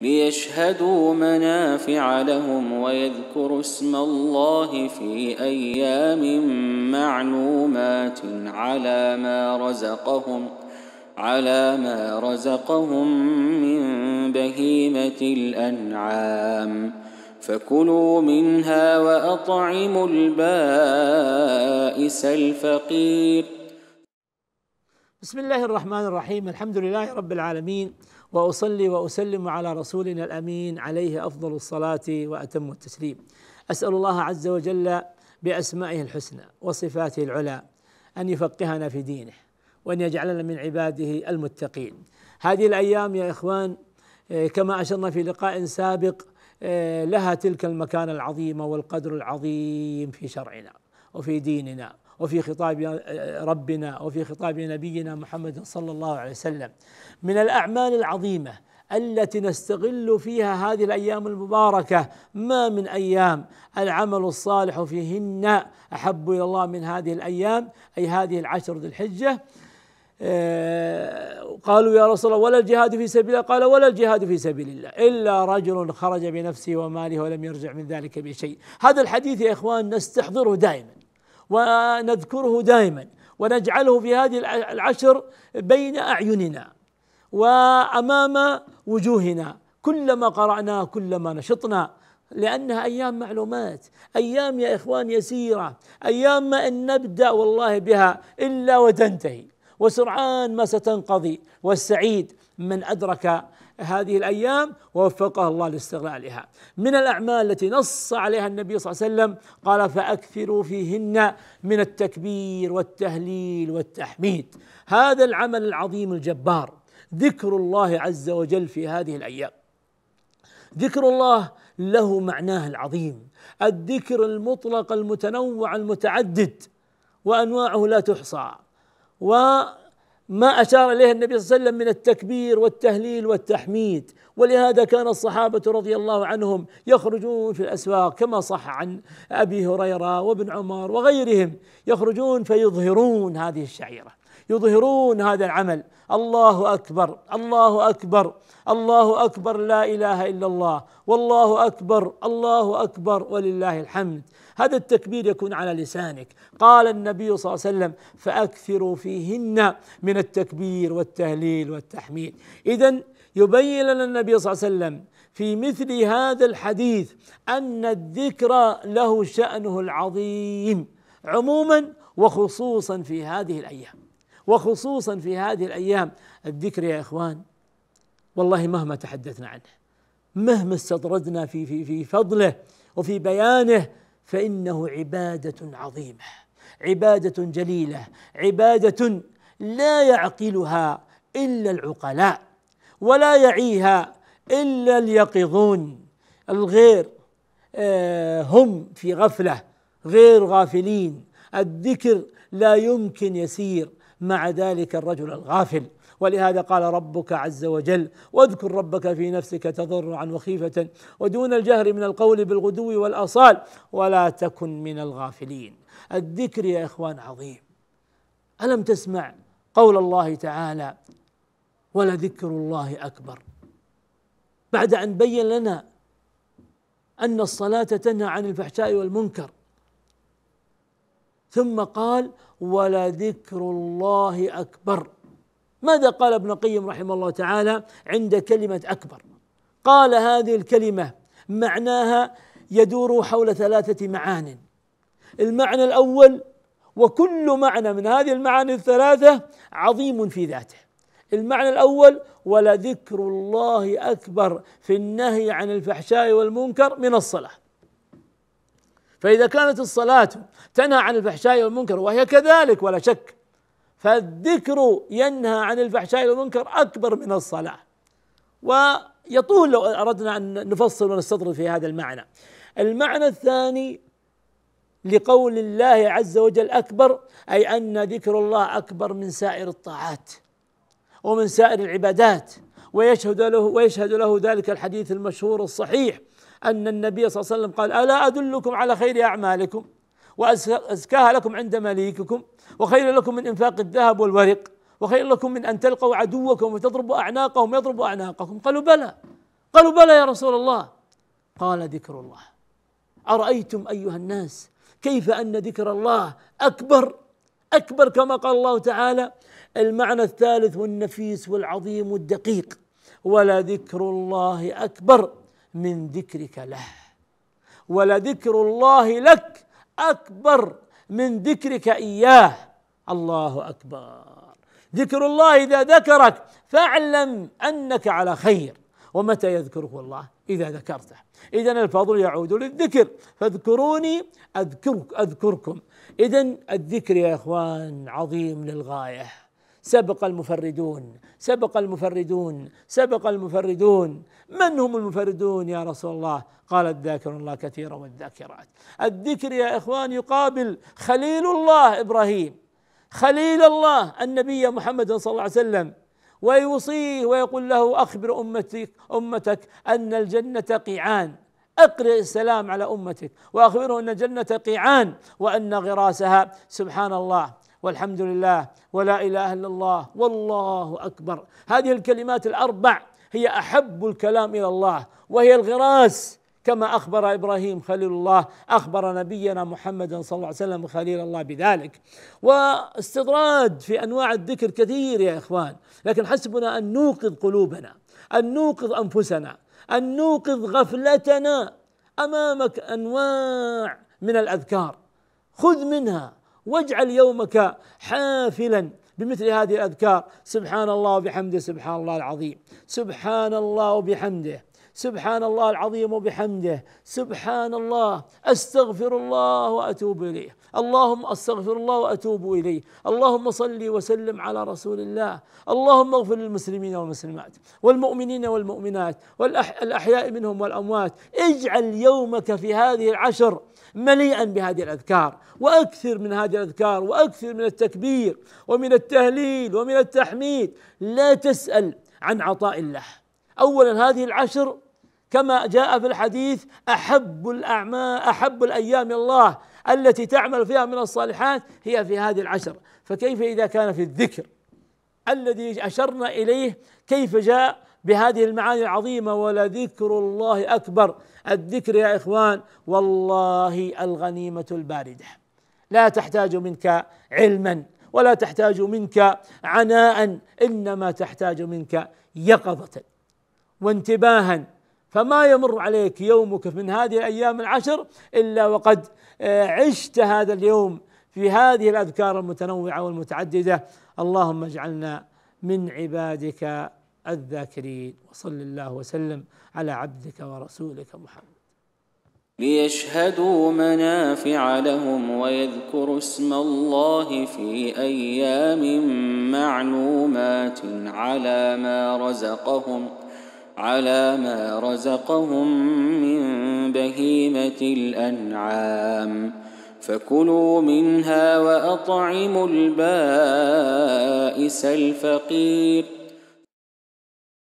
ليشهدوا منافع لهم ويذكروا اسم الله في ايام معلومات على ما رزقهم على ما رزقهم من بهيمه الانعام فكلوا منها واطعموا البائس الفقير بسم الله الرحمن الرحيم الحمد لله رب العالمين واصلي واسلم على رسولنا الامين عليه افضل الصلاه واتم التسليم. اسال الله عز وجل باسمائه الحسنى وصفاته العلى ان يفقهنا في دينه وان يجعلنا من عباده المتقين. هذه الايام يا اخوان آه، كما اشرنا في لقاء سابق آه، لها تلك المكانه العظيمه والقدر العظيم في شرعنا وفي ديننا وفي خطاب ربنا وفي خطاب نبينا محمد صلى الله عليه وسلم من الاعمال العظيمه التي نستغل فيها هذه الايام المباركه ما من ايام العمل الصالح فيهن احب الى الله من هذه الايام اي هذه العشر ذي الحجه آه، قالوا يا رسول الله ولا الجهاد في سبيل الله قال ولا الجهاد في سبيل الله إلا رجل خرج بنفسه وماله ولم يرجع من ذلك بشيء هذا الحديث يا إخوان نستحضره دائما ونذكره دائما ونجعله في هذه العشر بين اعيننا وامام وجوهنا كلما قرانا كلما نشطنا لانها ايام معلومات ايام يا اخوان يسيره ايام ما ان نبدا والله بها الا وتنتهي وسرعان ما ستنقضي والسعيد من ادرك هذه الأيام ووفقها الله لاستغلالها من الأعمال التي نص عليها النبي صلى الله عليه وسلم قال فأكثروا فيهن من التكبير والتهليل والتحميد هذا العمل العظيم الجبار ذكر الله عز وجل في هذه الأيام ذكر الله له معناه العظيم الذكر المطلق المتنوع المتعدد وانواعه لا تحصى و ما اشار اليه النبي صلى الله عليه وسلم من التكبير والتهليل والتحميد ولهذا كان الصحابه رضي الله عنهم يخرجون في الاسواق كما صح عن ابي هريره وابن عمر وغيرهم يخرجون فيظهرون هذه الشعيره يظهرون هذا العمل الله اكبر الله اكبر الله اكبر لا اله الا الله والله اكبر الله اكبر ولله الحمد هذا التكبير يكون على لسانك قال النبي صلى الله عليه وسلم فاكثروا فيهن من التكبير والتهليل والتحميد اذا يبين لنا النبي صلى الله عليه وسلم في مثل هذا الحديث ان الذكر له شانه العظيم عموما وخصوصا في هذه الايام وخصوصا في هذه الايام الذكر يا اخوان والله مهما تحدثنا عنه مهما استطردنا في في في فضله وفي بيانه فانه عباده عظيمه عباده جليله عباده لا يعقلها الا العقلاء ولا يعيها الا اليقظون الغير آه، هم في غفله غير غافلين الذكر لا يمكن يسير مع ذلك الرجل الغافل ولهذا قال ربك عز وجل واذكر ربك في نفسك تضرعا وخيفة ودون الجهر من القول بالغدو والأصال ولا تكن من الغافلين الذكر يا إخوان عظيم ألم تسمع قول الله تعالى ولذكر الله أكبر بعد أن بين لنا أن الصلاة تنهى عن الفحشاء والمنكر ثم قال ولذكر الله اكبر ماذا قال ابن قيم رحمه الله تعالى عند كلمه اكبر قال هذه الكلمه معناها يدور حول ثلاثه معان المعنى الاول وكل معنى من هذه المعاني الثلاثه عظيم في ذاته المعنى الاول ولذكر الله اكبر في النهي عن الفحشاء والمنكر من الصلاه فإذا كانت الصلاة تنهى عن الفحشاء والمنكر وهي كذلك ولا شك فالذكر ينهى عن الفحشاء والمنكر أكبر من الصلاة ويطول لو أردنا أن نفصل ونستطرد في هذا المعنى المعنى الثاني لقول الله عز وجل أكبر أي أن ذكر الله أكبر من سائر الطاعات ومن سائر العبادات ويشهد له ويشهد له ذلك الحديث المشهور الصحيح أن النبي صلى الله عليه وسلم قال ألا أدلكم على خير أعمالكم وأزكاها لكم عند مليككم وخير لكم من إنفاق الذهب والورق وخير لكم من أن تلقوا عدوكم وتضربوا أعناقهم يضربوا أعناقكم قالوا بلى قالوا بلى يا رسول الله قال ذكر الله أرأيتم أيها الناس كيف أن ذكر الله أكبر أكبر كما قال الله تعالى المعنى الثالث والنفيس والعظيم والدقيق ولذكر الله أكبر من ذكرك له ولذكر الله لك أكبر من ذكرك إياه الله أكبر ذكر الله إذا ذكرك فاعلم أنك على خير ومتى يذكره الله إذا ذكرته إذا الفضل يعود للذكر فاذكروني أذكرك أذكركم إذا الذكر يا إخوان عظيم للغاية سبق المفردون سبق المفردون سبق المفردون من هم المفردون يا رسول الله قال الذاكر الله كثيرا والذاكرات الذكر يا إخوان يقابل خليل الله إبراهيم خليل الله النبي محمد صلى الله عليه وسلم ويوصيه ويقول له أخبر أمتك أمتك أن الجنة قيعان اقرئ السلام على أمتك وأخبره أن الجنة قيعان وأن غراسها سبحان الله والحمد لله ولا إله إلا الله والله أكبر هذه الكلمات الأربع هي أحب الكلام إلى الله وهي الغراس كما اخبر ابراهيم خليل الله اخبر نبينا محمدا صلى الله عليه وسلم خليل الله بذلك واستدراج في انواع الذكر كثير يا اخوان لكن حسبنا ان نوقظ قلوبنا ان نوقظ انفسنا ان نوقظ غفلتنا امامك انواع من الاذكار خذ منها واجعل يومك حافلا بمثل هذه الاذكار سبحان الله وبحمده سبحان الله العظيم سبحان الله وبحمده سبحان الله العظيم وبحمده سبحان الله استغفر الله واتوب اليه اللهم استغفر الله واتوب اليه اللهم صل وسلم على رسول الله اللهم اغفر للمسلمين والمسلمات والمؤمنين والمؤمنات والاحياء منهم والاموات اجعل يومك في هذه العشر مليئا بهذه الاذكار واكثر من هذه الاذكار واكثر من التكبير ومن التهليل ومن التحميد لا تسال عن عطاء الله اولا هذه العشر كما جاء في الحديث أحب الأعمال أحب الأيام الله التي تعمل فيها من الصالحات هي في هذه العشر فكيف إذا كان في الذكر الذي أشرنا إليه كيف جاء بهذه المعاني العظيمه ولذكر الله اكبر الذكر يا اخوان والله الغنيمه البارده لا تحتاج منك علما ولا تحتاج منك عناء انما تحتاج منك يقظه وانتباها فما يمر عليك يومك من هذه الايام العشر الا وقد آه، عشت هذا اليوم في هذه الاذكار المتنوعه والمتعدده اللهم اجعلنا من عبادك الذاكرين وصل الله وسلم على عبدك ورسولك محمد ليشهدوا منافع لهم ويذكروا اسم الله في ايام معلومات على ما رزقهم على ما رزقهم من بهيمة الأنعام فكلوا منها وأطعموا البائس الفقير